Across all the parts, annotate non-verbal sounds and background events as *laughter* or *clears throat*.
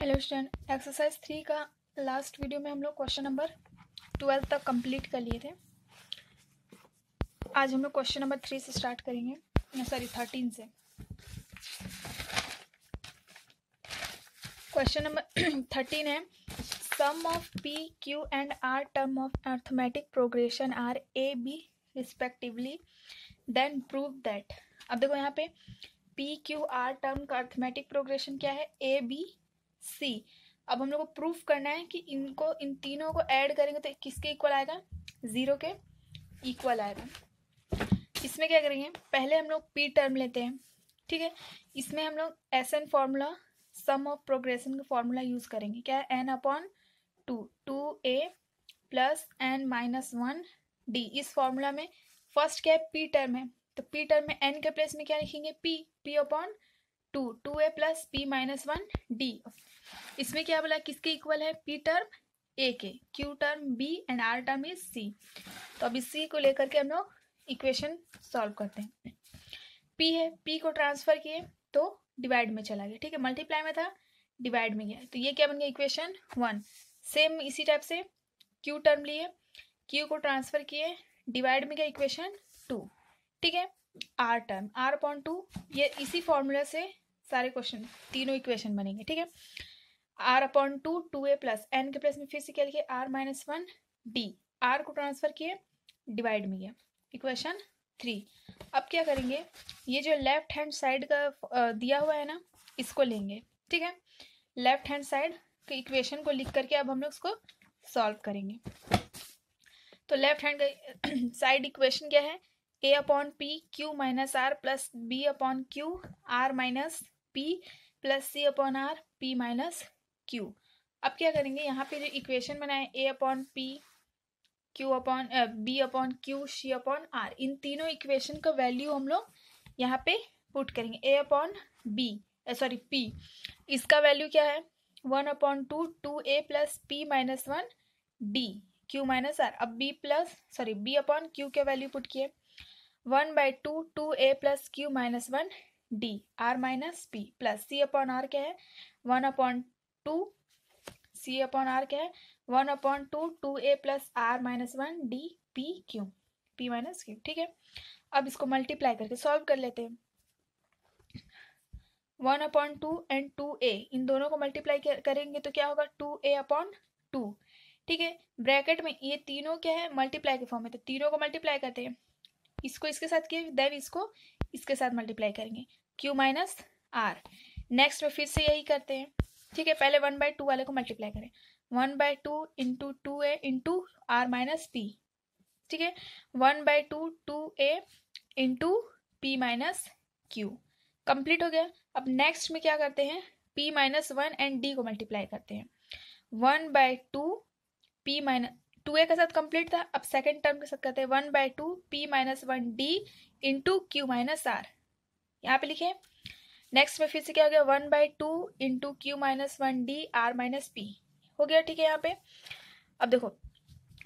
hello student exercise three का last video में हम लोग क्वेश्चन नंबर ट्वेल्व तक कंप्लीट कर लिए थे आज हम लोग क्वेश्चन नंबर थ्री से स्टार्ट करेंगे सॉरी थर्टीन से क्वेश्चन नंबर थर्टीन है sum of P Q and R term of arithmetic progression are A B respectively then prove that अब देखो यहाँ पे पी क्यू आर टर्म का अर्थमेटिक प्रोग्रेशन क्या है ए बी सी अब हम लोग को प्रूफ करना है कि इनको इन तीनों को ऐड करेंगे तो किसके इक्वल आएगा ज़ीरो के इक्वल आएगा इसमें क्या करेंगे पहले हम लोग पी टर्म लेते हैं ठीक है इसमें हम लोग S N formula sum of progression का फॉर्मूला यूज़ करेंगे क्या है एन अपॉन टू टू ए plus N minus one D इस फॉर्मूला में फर्स्ट क्या है पी टर्म है तो पी टर्म में एन के प्लेस में क्या लिखेंगे P P upon two two ए plus P minus one D इसमें क्या बोला किसके इक्वल है पी टर्म ए के Q term B and R term is C तो अब इस सी को लेकर के हम लोग इक्वेशन सॉल्व करते हैं पी है पी को ट्रांसफर किए तो डिवाइड में चला गया ठीक है मल्टीप्लाई में था डिवाइड में गया तो ये क्या बन गया इक्वेशन वन सेम इसी टाइप से क्यू टर्म लिए क्यू को ट्रांसफर किए डिवाइड में गया इक्वेशन टू ठीक है R term R point two ये इसी फॉर्मूला से सारे क्वेश्चन तीनों इक्वेशन बनेंगे ठीक है आर अपॉन टू टू ए प्लस एन के प्लस में फिर से क्या लिखे R minus one D R को ट्रांसफर किए डिवाइड में गया इक्वेशन थ्री अब क्या करेंगे ये जो लेफ्ट हैंड साइड का दिया हुआ है ना इसको लेंगे ठीक है लेफ्ट हैंड साइड के इक्वेशन को लिख करके अब हम लोग इसको सॉल्व करेंगे तो लेफ्ट हैंड का साइड *clears throat* इक्वेशन क्या है A upon P Q minus R plus B upon Q R minus P plus C upon R P minus Q अब क्या करेंगे यहाँ पे जो इक्वेशन बनाए A upon P Q upon B upon Q C upon R इन तीनों equation का वैल्यू हम लोग यहाँ पे पुट करेंगे A upon B sorry P इसका वैल्यू क्या है वन अपॉन टू टू ए plus P minus one D Q minus R अब B plus sorry B upon Q के वैल्यू पुट किए one by two two A plus Q minus one D R minus P plus C upon R क्या है one upon two C upon R क्या है one upon two two ए plus R minus one D P Q P minus Q ठीक है अब इसको multiply करके solve कर लेते हैं one upon two and two A इन दोनों को मल्टीप्लाई करेंगे तो क्या होगा टू ए अपॉन टू ठीक है ब्रैकेट में ये तीनों क्या है मल्टीप्लाई के फॉर्म में तो तीनों को मल्टीप्लाई करते हैं इसको इसके साथ किए देन इसको इसके साथ मल्टीप्लाई करेंगे क्यू माइनस आर नेक्स्ट में फिर से यही करते हैं ठीक है पहले वन बाय टू वाले को मल्टीप्लाई करें one by two into two A into R minus P ठीक है one by two two A into P minus Q complete हो गया अब नेक्स्ट में क्या करते हैं P minus one and D को मल्टीप्लाई करते हैं one by two P minus two A के साथ कंप्लीट था अब सेकेंड टर्म के साथ करते हैं one by two P minus one D into Q minus R यहाँ पे लिखे नेक्स्ट में फिर से क्या हो गया one by two into Q minus one D R minus P हो गया ठीक है यहाँ पे अब देखो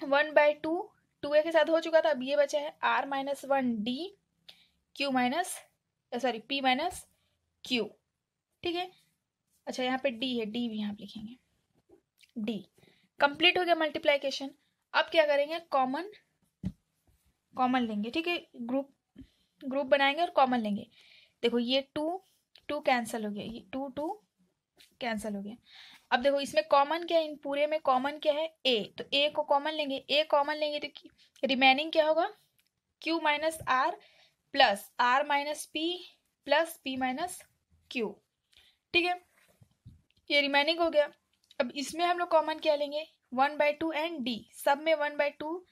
one by two two A के साथ हो चुका था अब ये बचा है R minus one D Q minus sorry P minus Q ठीक है अच्छा यहाँ पे डी है डी भी यहाँ पे लिखेंगे डी कंप्लीट हो गया मल्टीप्लाइकेशन अब क्या करेंगे कॉमन कॉमन लेंगे ठीक है ग्रुप ग्रुप बनाएंगे और कॉमन लेंगे देखो ये टू टू कैंसिल हो गया ये टू टू कैंसिल हो गया अब देखो इसमें कॉमन क्या है इन पूरे में कॉमन क्या है ए तो ए को कॉमन लेंगे ए कॉमन लेंगे तो रिमेनिंग क्या होगा Q minus R plus R minus P plus P minus Q ठीक है ये रिमेनिंग हो गया अब इसमें हम लोग कॉमन क्या लेंगे one by two and D सब में one by two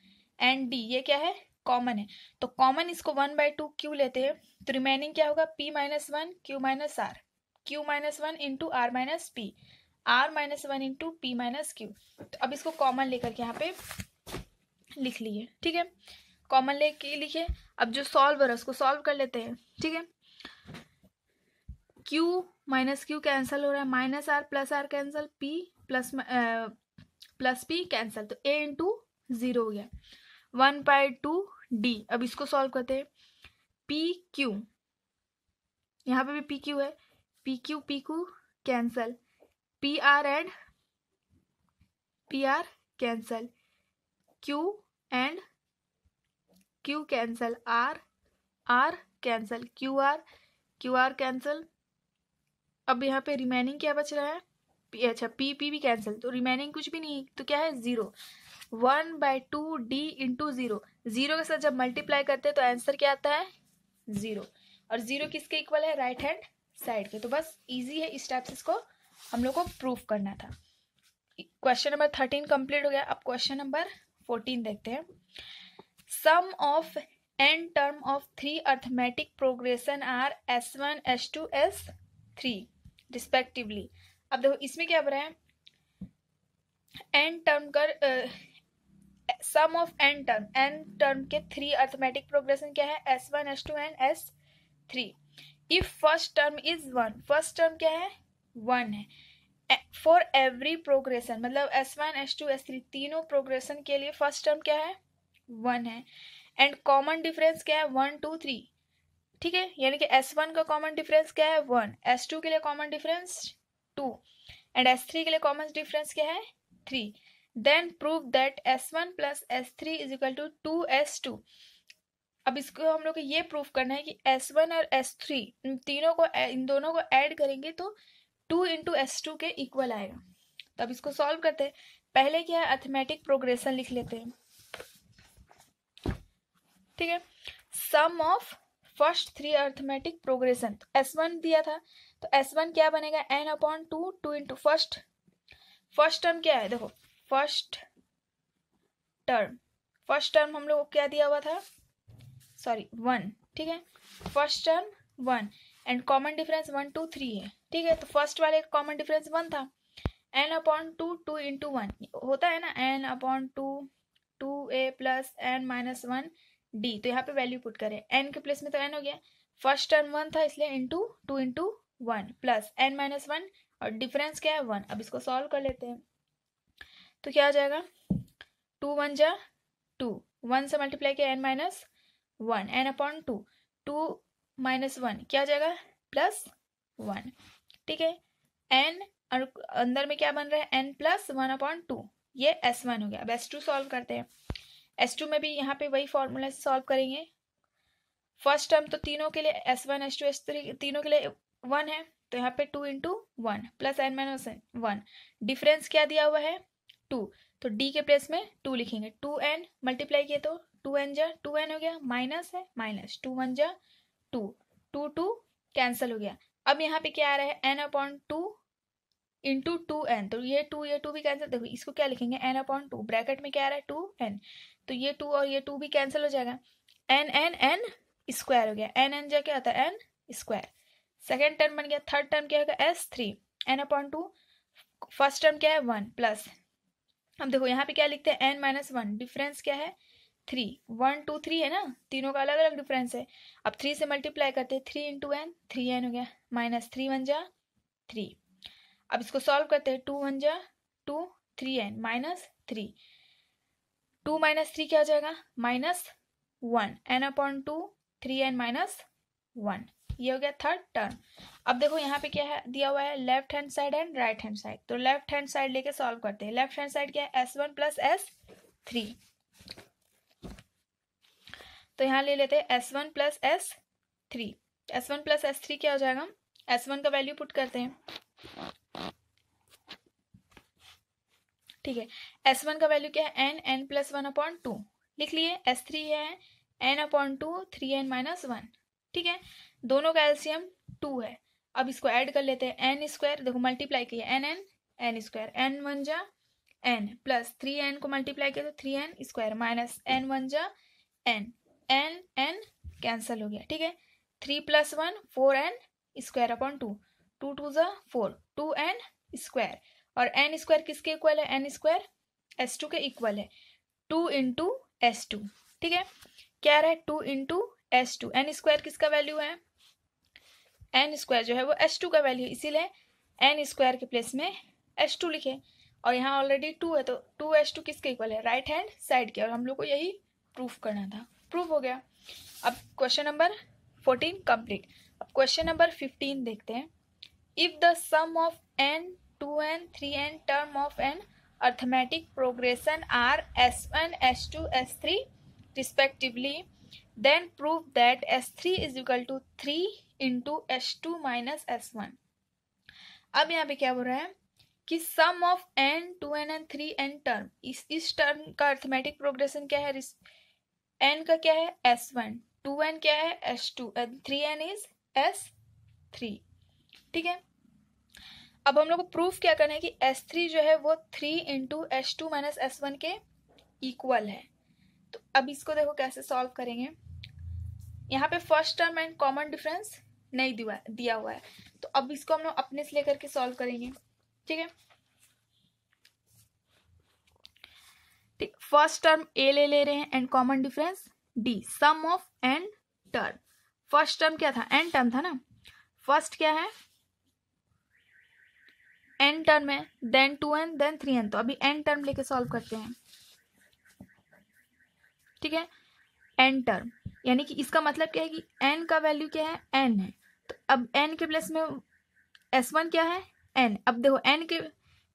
and D ये क्या है कॉमन है तो कॉमन इसको वन बाय टू क्यू लेते हैं तो रिमेनिंग क्या होगा P minus one Q minus R Q minus one into R minus P R minus one into P minus Q तो अब इसको कॉमन लेकर के यहाँ पे लिख लिए ठीक है कॉमन ले के लिखिए अब जो सॉल्व है उसको सॉल्व कर लेते हैं ठीक है क्यू माइनस क्यू कैंसिल हो रहा है minus R plus R cancel P plus plus P cancel तो ए इंटू ज़ीरो हो गया वन बाय टू डी अब इसको सॉल्व करते हैं पी क्यू यहाँ पे भी पी क्यू है P Q P Q cancel P R and P R cancel Q and Q cancel R R cancel Q R Q R cancel अब यहाँ पे रिमेनिंग क्या बच रहा है अच्छा पी पी भी कैंसिल तो रिमेनिंग कुछ भी नहीं तो क्या है zero one by two D into zero zero के साथ जब मल्टीप्लाई करते हैं तो आंसर क्या आता है जीरो और जीरो किसके इक्वल है राइट हैंड साइड के तो बस इजी है इस टाइप से इसको हम लोग को प्रूफ करना था क्वेश्चन नंबर थर्टीन कंप्लीट हो गया अब क्वेश्चन नंबर फोर्टीन देखते हैं sum of N term of three arithmetic progression are S one S two S three respectively अब देखो इसमें क्या बोल रहे हैं एन टर्म कर sum of N term N term के थ्री अर्थमेटिक प्रोग्रेशन क्या है S one S two and S three if first term is one first term क्या है वन है फॉर एवरी प्रोग्रेशन मतलब S one S two S three तीनों progression के लिए फर्स्ट टर्म क्या है वन है एंड कॉमन डिफरेंस क्या है वन टू थ्री ठीक है यानी कि एस वन का कॉमन डिफरेंस क्या है वन एस टू के लिए common difference two and S three के लिए कॉमन डिफरेंस क्या है three then prove that S one plus S three is equal to two S two अब इसको हम लोग ये प्रूफ करना है कि एस वन और एस थ्री इन तीनों को इन दोनों को ऐड करेंगे तो टू इंटू एस टू के इक्वल आएगा तो अब इसको सॉल्व करते हैं पहले क्या है अथमेटिक प्रोग्रेशन लिख लेते हैं ठीक है sum of first three arithmetic progression S one दिया था तो एस वन क्या बनेगा N upon two two into first first term क्या है देखो फर्स्ट टर्म फर्स्ट टर्म हम लोग को क्या दिया हुआ था सॉरी वन ठीक है first term one and common difference one two three है ठीक है तो फर्स्ट वाले का कॉमन डिफरेंस वन था N upon two two into one होता है ना एन अपॉन टू टू ए plus N minus one D तो यहाँ पे वैल्यू पुट करें एन के प्लेस में तो एन हो गया फर्स्ट टर्म वन था इसलिए into two into one plus N minus one और डिफरेंस क्या है वन अब इसको सॉल्व कर लेते हैं तो क्या आ जाएगा टू वन जा टू वन से मल्टीप्लाई किया N minus one N upon two two minus one क्या आ जाएगा प्लस वन ठीक है एन और अंदर में क्या बन रहा है N plus one upon two ये एस वन हो गया अब एस टू सॉल्व करते हैं एस टू में भी यहाँ पे वही फॉर्मूला से सॉल्व करेंगे फर्स्ट टर्म तो तीनों के लिए S one S two S three तीनों के लिए वन है तो यहाँ पे two into one plus N minus one difference क्या दिया हुआ है टू तो डी के प्लेस में टू लिखेंगे टू एन मल्टीप्लाई किए तो टू एन जा टू एन हो गया माइनस है माइनस टू वन जा टू टू टू कैंसल हो गया अब यहाँ पे क्या आ रहा है N upon two into two n तो ये टू ये टू भी कैंसिल देखो इसको क्या लिखेंगे एन अपॉन टू ब्रैकेट में क्या आ रहा है टू एन तो ये टू और ये टू भी कैंसिल हो जाएगा एन एन एन स्क्वायर हो गया एन एन जो क्या होता है एन स्क्वायर सेकेंड टर्म बन गया थर्ड टर्म क्या होगा S three n upon two first term क्या है वन प्लस अब देखो यहाँ पे क्या लिखते हैं एन माइनस वन डिफरेंस क्या है थ्री वन टू थ्री है ना तीनों का अलग अलग डिफरेंस है अब थ्री से मल्टीप्लाई करते हैं three into n three n हो गया माइनस थ्री वन जा थ्री अब इसको सॉल्व करते हैं टू वन जा two three n minus three two minus three क्या हो जाएगा minus one N upon two three n minus one ये हो गया थर्ड टर्न अब देखो यहाँ पे क्या है दिया हुआ है left hand side and right hand side तो लेफ्ट हैंड साइड लेके सॉल्व करते हैं लेफ्ट हैंड साइड क्या है S one plus S three तो यहाँ ले लेते हैं S one plus S three S one plus S three क्या हो जाएगा एस वन का वैल्यू पुट करते हैं ठीक है एस वन का वैल्यू क्या है n n plus one upon two लिख लिए एस थ्री है n upon two three n minus one ठीक है दोनों का एल्सियम टू है अब इसको ऐड कर लेते हैं एन स्क्वायर देखो मल्टीप्लाई किया n n n square n one जा एन प्लस थ्री एन को मल्टीप्लाई किया तो three n square minus n one जा एन एन एन कैंसल हो गया ठीक है three plus one four n square upon two two two ज़ा फोर टू एन स्क्वायर और एन स्क्वायर किसके इक्वल है एन स्क्वायर एस टू के इक्वल है टू इंटू एस टू ठीक है क्या रहा है two into S two n square किसका वैल्यू है एन स्क्वायर जो है वो एस टू का वैल्यू इसीलिए एन स्क्वायर के प्लेस में एस टू लिखे और यहाँ ऑलरेडी टू है तो टू एस टू किसके इक्वल है राइट हैंड साइड के और हम लोग को यही प्रूफ करना था प्रूफ हो गया अब क्वेश्चन नंबर फोर्टीन कंप्लीट अब क्वेश्चन नंबर फिफ्टीन देखते हैं if the sum of n two n three n term of an arithmetic progression are S one S two S three respectively Then prove that S3 is equal to 3 into S two minus S one अब यहाँ पे क्या बोल रहा है कि sum of n two n and three n term इस इस टर्म का अर्थमेटिक प्रोग्रेशन क्या है एन का क्या है एस वन टू एन क्या है S two three n is S three ठीक है अब हम लोग को प्रूफ क्या करना है कि एस थ्री जो है वो three into S two minus S one के इक्वल है तो अब इसको देखो कैसे सॉल्व करेंगे यहाँ पे first term and common difference नहीं दिया दिया हुआ है तो अब इसको हम लोग अपने से लेकर के सॉल्व करेंगे ठीक है ठीक फर्स्ट टर्म ए ले ले रहे हैं and common difference d sum of and term first term क्या था एंड टर्म था ना फर्स्ट क्या है एन टर्म है then two n then three n तो अभी एन टर्म लेके सॉल्व करते हैं ठीक है एन टर्म यानी कि इसका मतलब क्या है कि एन का वैल्यू क्या है एन है तो अब एन के प्लेस में एस वन क्या है एन अब देखो एन के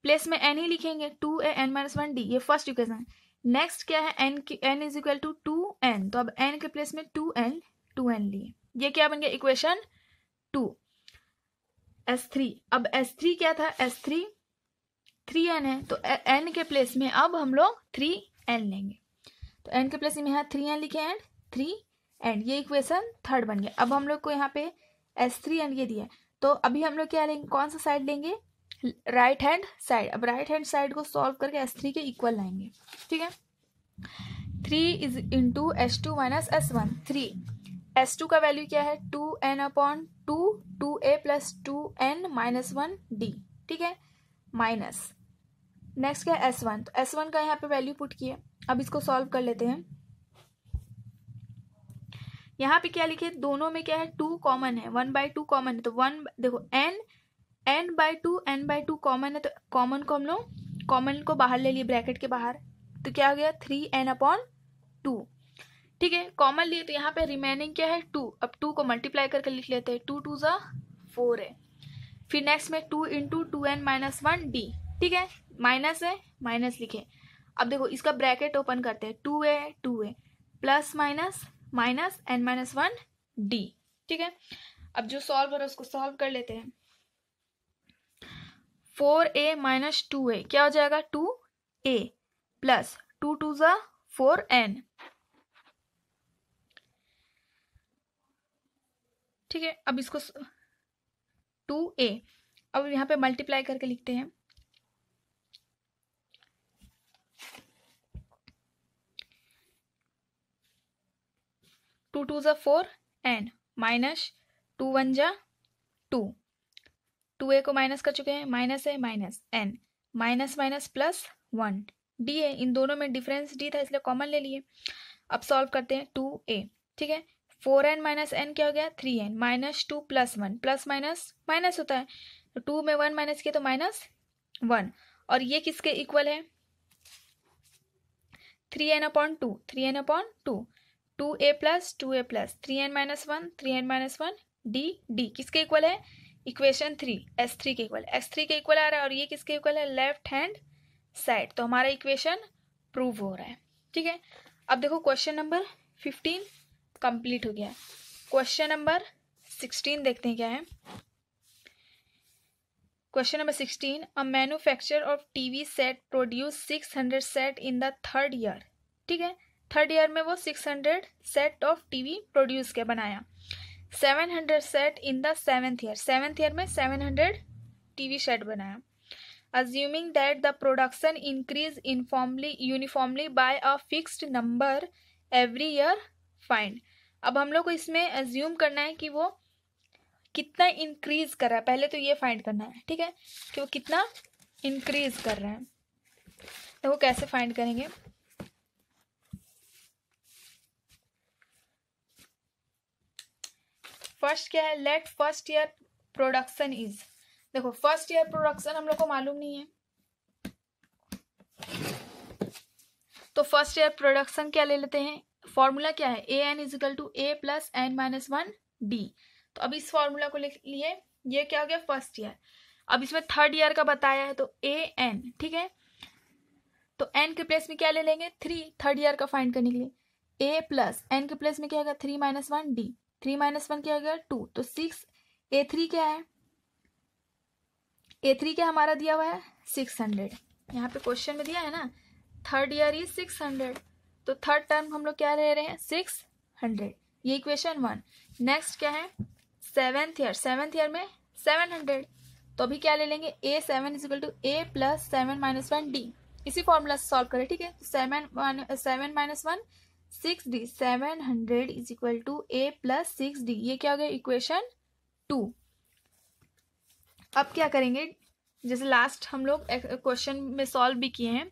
प्लेस में एन ही लिखेंगे two a n minus one d ये फर्स्ट इक्वेशन है नेक्स्ट क्या है एन की n is equal to two n तो अब एन के प्लेस में टू एन टू एन लिए ये क्या बन गया इक्वेशन टू एस थ्री अब एस थ्री क्या था एस थ्री थ्री एन है तो एन के प्लेस में अब हम लोग थ्री एन लेंगे तो एन के प्लस यहाँ थ्री एन लिखे एंड थ्री एंड ये इक्वेशन थर्ड बन गया अब हम लोग को यहाँ पे एस थ्री एंड ये दिया तो अभी हम लोग क्या लेंगे कौन सा साइड लेंगे राइट हैंड साइड अब राइट हैंड साइड को सॉल्व करके एस थ्री के इक्वल लाएंगे ठीक है three is into S two minus S one three S two का वैल्यू क्या है two N upon two two ए plus two n minus one d ठीक है माइनस नेक्स्ट क्या है एस वन तो एस वन का यहाँ पे वैल्यू पुट किया अब इसको सॉल्व कर लेते हैं यहाँ पे क्या लिखे दोनों में क्या है टू कॉमन है वन बाय टू कॉमन है तो वन देखो n n by two n by two common है तो कॉमन को हम लोग कॉमन को बाहर ले लिए ब्रैकेट के बाहर तो क्या हो गया थ्री एन अपॉन टू ठीक है कॉमन लिए तो यहाँ पे रिमेनिंग क्या है टू अब टू को मल्टीप्लाई करके लिख लेते हैं टू टू ज़ा फोर है फिर नेक्स्ट में two into two n minus one d ठीक है माइनस है माइनस लिखे अब देखो इसका ब्रैकेट ओपन करते हैं two a two A plus minus minus n minus one d ठीक है अब जो सॉल्व हो रहा है उसको सॉल्व कर लेते हैं four a minus two a क्या हो जाएगा टू ए प्लस टू टू ज़ा फोर एन ठीक है अब इसको टू ए अब यहाँ पे मल्टीप्लाई करके लिखते हैं टू टू ज़ा four and minus two one जा टू टू ए को माइनस कर चुके हैं माइनस है minus n minus minus plus one d a इन दोनों में डिफरेंस डी था इसलिए कॉमन ले लिए अब सॉल्व करते हैं टू ए ठीक है फोर एन माइनस एन क्या हो गया three n minus two plus one plus minus minus होता है तो टू में वन माइनस किया तो माइनस वन और ये किसके इक्वल है three n upon two three n upon two two ए प्लस टू ए plus three n minus one three n minus one d d किसके इक्वल है इक्वेशन थ्री एस थ्री के equal S three के equal आ रहा है और ये किसके इक्वल है लेफ्ट हैंड साइड तो हमारा इक्वेशन प्रूव हो रहा है ठीक है अब देखो क्वेश्चन नंबर फिफ्टीन कंप्लीट हो गया है क्वेश्चन नंबर सिक्सटीन देखते हैं क्या है question number sixteen a manufacture of TV set produce six hundred set in the third year ठीक है थर्ड ईयर में वो 600 सेट ऑफ टीवी प्रोड्यूस के बनाया 700 set in the seventh year seventh year में 700 टीवी सेट बनाया assuming that the production increase informally uniformly by a fixed number every year find अब हम लोग को इसमें एज्यूम करना है कि वो कितना इंक्रीज कर रहा है पहले तो ये फाइंड करना है ठीक है कि वो कितना इंक्रीज कर रहा है तो वो कैसे फाइंड करेंगे फर्स्ट क्या है let first year production is देखो फर्स्ट ईयर प्रोडक्शन हम लोग को मालूम नहीं है तो फर्स्ट ईयर प्रोडक्शन क्या ले लेते हैं फॉर्मूला क्या है a N is equal to A plus N minus one D तो अब इस फॉर्मूला को लिख लिए ये क्या हो गया फर्स्ट ईयर अब इसमें थर्ड ईयर का बताया है तो ए एन ठीक है तो एन के प्लेस में क्या ले लेंगे थ्री थर्ड ईयर का फाइंड करने के लिए ए प्लस एन के प्लेस में क्या होगा three minus one d three minus one क्या हो गया टू तो सिक्स ए थ्री क्या है ए थ्री क्या हमारा दिया हुआ है सिक्स हंड्रेड यहाँ पे क्वेश्चन में दिया है ना third year is six hundred तो थर्ड टर्म हम लोग क्या ले रहे हैं सिक्स हंड्रेड ये इक्वेशन वन नेक्स्ट क्या है सेवेंथ ईयर सेवेंथ ईयर में सेवन हंड्रेड तो अभी क्या ले लेंगे a seven is equal to A plus seven minus one d इसी फॉर्मूला से सॉल्व करें ठीक है तो seven seven minus one six d seven hundred is equal to A plus six D ये क्या हो गया इक्वेशन टू अब क्या करेंगे जैसे लास्ट हम लोग क्वेश्चन में सॉल्व भी किए हैं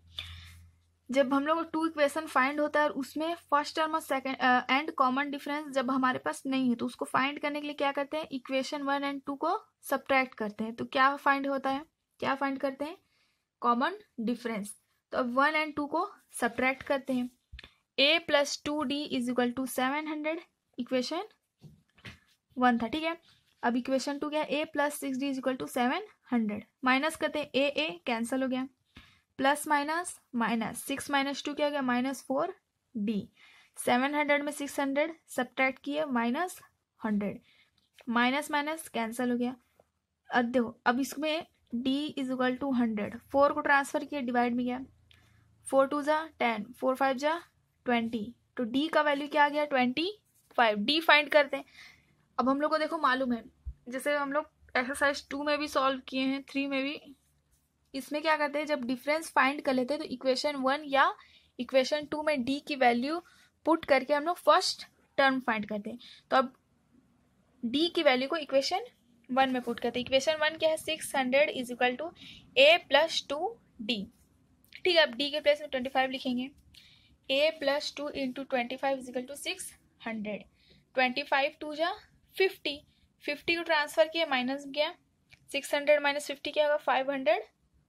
जब हम लोग टू इक्वेशन फाइंड होता है और उसमें फर्स्ट टर्म और सेकेंड एंड कॉमन डिफरेंस जब हमारे पास नहीं है तो उसको फाइंड करने के लिए क्या करते हैं इक्वेशन वन एंड टू को सब्ट्रैक्ट करते हैं तो क्या फाइंड होता है क्या फाइंड करते हैं कॉमन डिफरेंस तो अब वन एंड टू को सब्ट्रैक्ट करते हैं a plus two d is equal to seven hundred equation one था ठीक है अब इक्वेशन टू गया a plus six d is equal to seven hundred minus करते हैं ए ए कैंसिल हो गया plus minus minus six minus two क्या हो गया minus four d seven hundred में सिक्स हंड्रेड सब्ट्रैक्ट किए minus hundred minus minus cancel हो गया अब देखो अब इसमें d is equal to hundred four को ट्रांसफर किया डिवाइड में गया फोर टू जा टेन फोर फाइव जा ट्वेंटी तो डी का वैल्यू क्या आ गया ट्वेंटी फाइव डी फाइंड करते हैं अब हम लोग को देखो मालूम है जैसे हम लोग एक्सरसाइज टू में भी सॉल्व किए हैं थ्री में भी इसमें क्या करते हैं जब डिफरेंस फाइंड कर लेते हैं तो इक्वेशन वन या इक्वेशन टू में डी की वैल्यू पुट करके हम लोग फर्स्ट टर्म फाइंड करते हैं तो अब डी की वैल्यू को इक्वेशन वन में पुट करते हैं इक्वेशन वन क्या है six hundred is equal to A plus two d ठीक है अब डी के प्लेस में ट्वेंटी फाइव लिखेंगे a plus two into twenty five is equal to six hundred twenty five two जा फिफ्टी फिफ्टी को ट्रांसफ़र किया माइनस गया सिक्स हंड्रेड माइनस फिफ्टी क्या होगा फाइव हंड्रेड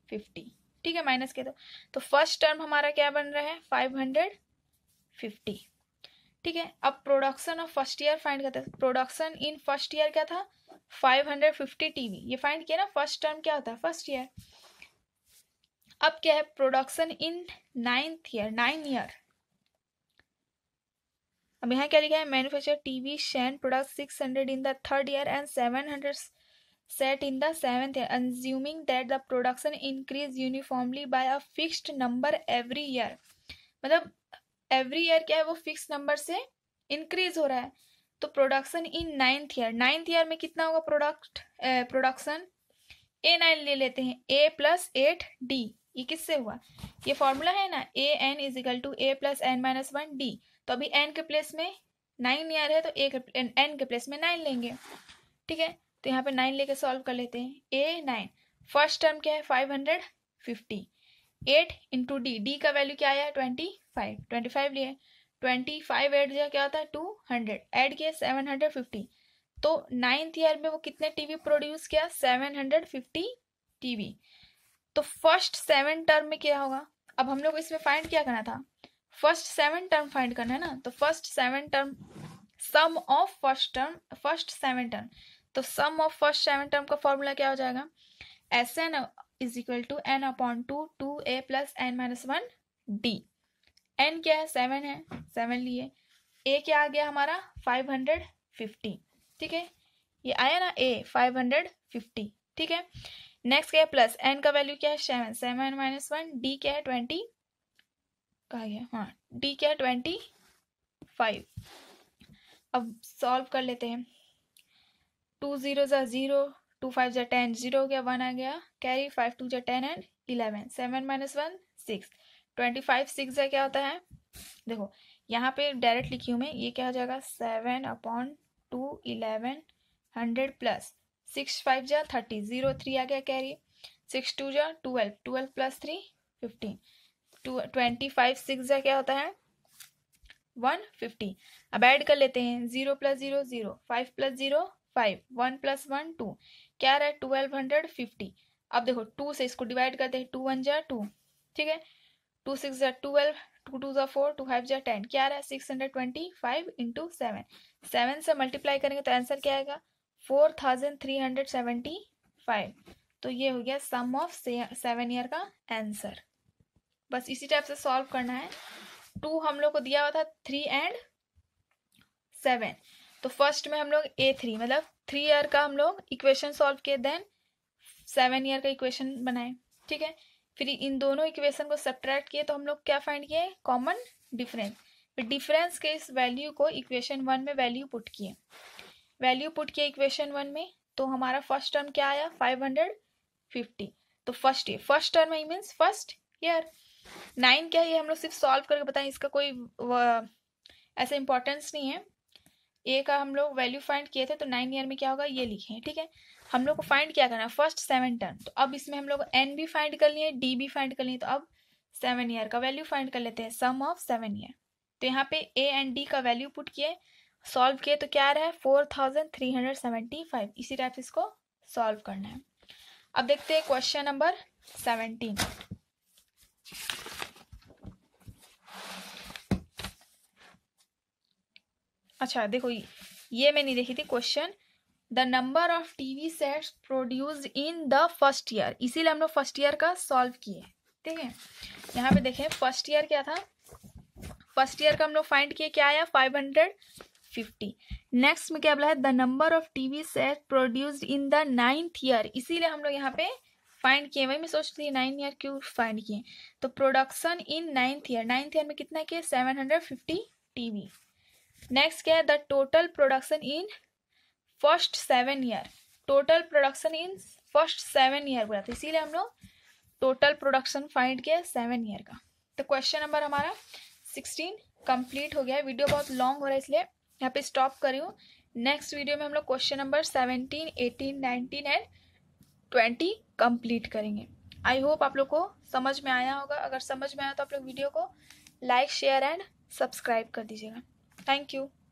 फिफ्टी ठीक है माइनस के दो तो फर्स्ट तो टर्म हमारा क्या बन रहा है फाइव हंड्रेड फिफ्टी ठीक है अब production of first year find करते हैं प्रोडक्शन इन फर्स्ट ईयर क्या था फाइव हंड्रेड फिफ्टी टीवी ये फाइंड किया ना फर्स्ट टर्म क्या होता है फर्स्ट ईयर अब क्या है production in ninth year nine year अब यहाँ क्या लिखा है मैन्युफैक्चर टीवी शैन product six hundred in the third year and seven hundred set in the seventh year consuming that the production increase uniformly by a fixed number every year मतलब every year क्या है वो fix number से increase हो रहा है तो production in ninth year ninth year में कितना होगा प्रोडक्ट प्रोडक्शन ए नाइन ले लेते हैं ए प्लस एट डी ये किससे हुआ ये फॉर्मूला है ना A N is equal to A plus N minus one D तो अभी एन के प्लेस में नाइन ईयर है तो एक एन के प्लेस में नाइन लेंगे ठीक है तो यहाँ पे नाइन लेके सॉल्व कर लेते हैं ए नाइन फर्स्ट टर्म क्या है five hundred fifty eight into D D का वैल्यू क्या आया ट्वेंटी फाइव ट्वेंटी फाइव लिया ट्वेंटी फाइव एट दिया क्या होता है टू हंड्रेड एड किया सेवन हंड्रेड फिफ्टी तो नाइन्थ ईयर में वो कितने टीवी प्रोड्यूस किया सेवन हंड्रेड फिफ्टी टीवी तो फर्स्ट सेवन टर्म में क्या होगा अब हम लोग इसमें फाइंड क्या करना था फर्स्ट सेवन टर्म फाइंड करना है ना तो first seven term sum of first term first seven term तो sum of first seven term का फॉर्मूला क्या हो जाएगा S N is equal to N upon two two A plus N minus one D N क्या है seven है seven लिए ए क्या आ गया हमारा फाइव हंड्रेड फिफ्टी ठीक है ये आया ना ए फाइव हंड्रेड फिफ्टी ठीक है नेक्स्ट क्या है प्लस एन का वैल्यू क्या है seven seven minus one D क्या है ट्वेंटी कहा गया हाँ डी क्या ट्वेंटी फाइव अब सॉल्व कर लेते हैं टू ज़ीरो ज़ा ज़ीरो टू फाइव ज़ा टेन ज़ीरो हो गया वन आ गया कैरी फाइव टू ज़ा ten and eleven seven minus one six twenty five six ज़ा क्या होता है देखो यहाँ पे डायरेक्ट लिखी हूँ मैं ये क्या हो जाएगा seven upon two eleven hundred plus six five जा थर्टी ज़ीरो थ्री आ गया कैरी सिक्स टू जा twelve twelve plus three fifteen two twenty five six जै क्या होता है वन फिफ्टी अब ऐड कर लेते हैं zero plus zero zero five plus zero five one plus one two क्या रहा है ट्वेल्व हंड्रेड फिफ्टी अब देखो टू से इसको डिवाइड करते हैं टू वन जै टू ठीक है टू सिक्स जै ट्वेल्व टू टू जै फोर टू फाइव जै टेन क्या रहा है six hundred twenty five into seven seven से मल्टीप्लाई करेंगे तो आंसर क्या आएगा four thousand three hundred seventy five तो ये हो गया सम ऑफ सेवन ईयर का आंसर बस इसी टाइप से सॉल्व करना है टू हम लोग को दिया हुआ था थ्री एंड सेवन तो फर्स्ट में हम लोग ए थ्री मतलब थ्री ईयर का हम लोग इक्वेशन सॉल्व किए देन सेवन ईयर का इक्वेशन बनाए ठीक है फिर इन दोनों इक्वेशन को सब्ट्रैक्ट किए तो हम लोग क्या फाइंड किए कॉमन डिफरेंस फिर डिफरेंस के इस वैल्यू को इक्वेशन वन में वैल्यू पुट किए वैल्यू पुट किए इक्वेशन वन में तो हमारा फर्स्ट टर्म क्या आया फाइव हंड्रेड फिफ्टी तो first year first term means first year nine क्या ये हम लोग सिर्फ सॉल्व करके बताएं इसका कोई ऐसा इंपॉर्टेंस नहीं है ए का हम लोग वैल्यू फाइंड किए थे तो नाइन ईयर में क्या होगा ये लिखें ठीक है हम लोग को फाइंड क्या करना है फर्स्ट सेवन टर्न तो अब इसमें हम लोग एन भी फाइंड कर लिए डी भी फाइंड कर लिए तो अब सेवन ईयर का वैल्यू फाइंड कर लेते हैं सम ऑफ सेवन ईयर तो यहाँ पे ए एंड डी का वैल्यू पुट किए सॉल्व किए तो क्या रहा है four thousand three hundred seventy five इसी टाइप से इसको सॉल्व करना है अब देखते हैं क्वेश्चन नंबर सेवेंटीन अच्छा देखो ये मैं नहीं देखी थी question the number of TV sets produce in the first year इसीलिए हम लोग फर्स्ट ईयर का सॉल्व किए ठीक है यहाँ पे देखें फर्स्ट ईयर क्या था फर्स्ट ईयर का हम लोग फाइंड किए क्या आया फाइव हंड्रेड फिफ्टी नेक्स्ट में क्या बोला है the number of TV set produced in the ninth year इसीलिए हम लोग यहाँ पे फाइंड किए वही मैं सोच रही नाइन ईयर क्यों फाइंड किए तो production in ninth year ninth year में कितना किया seven hundred fifty T next क्या है the total production in first seven year total production in first seven year बोला था इसीलिए हम लोग टोटल प्रोडक्शन फाइंड किया सेवन ईयर का तो क्वेश्चन नंबर हमारा सिक्सटीन कंप्लीट हो गया है वीडियो बहुत लॉन्ग हो रहा है इसलिए यहाँ पे स्टॉप करी हूँ नेक्स्ट वीडियो में हम लोग question number seventeen eighteen nineteen and twenty complete करेंगे आई होप आप लोग को समझ में आया होगा अगर समझ में आया तो आप लोग वीडियो को लाइक शेयर एंड सब्सक्राइब कर दीजिएगा थैंक यू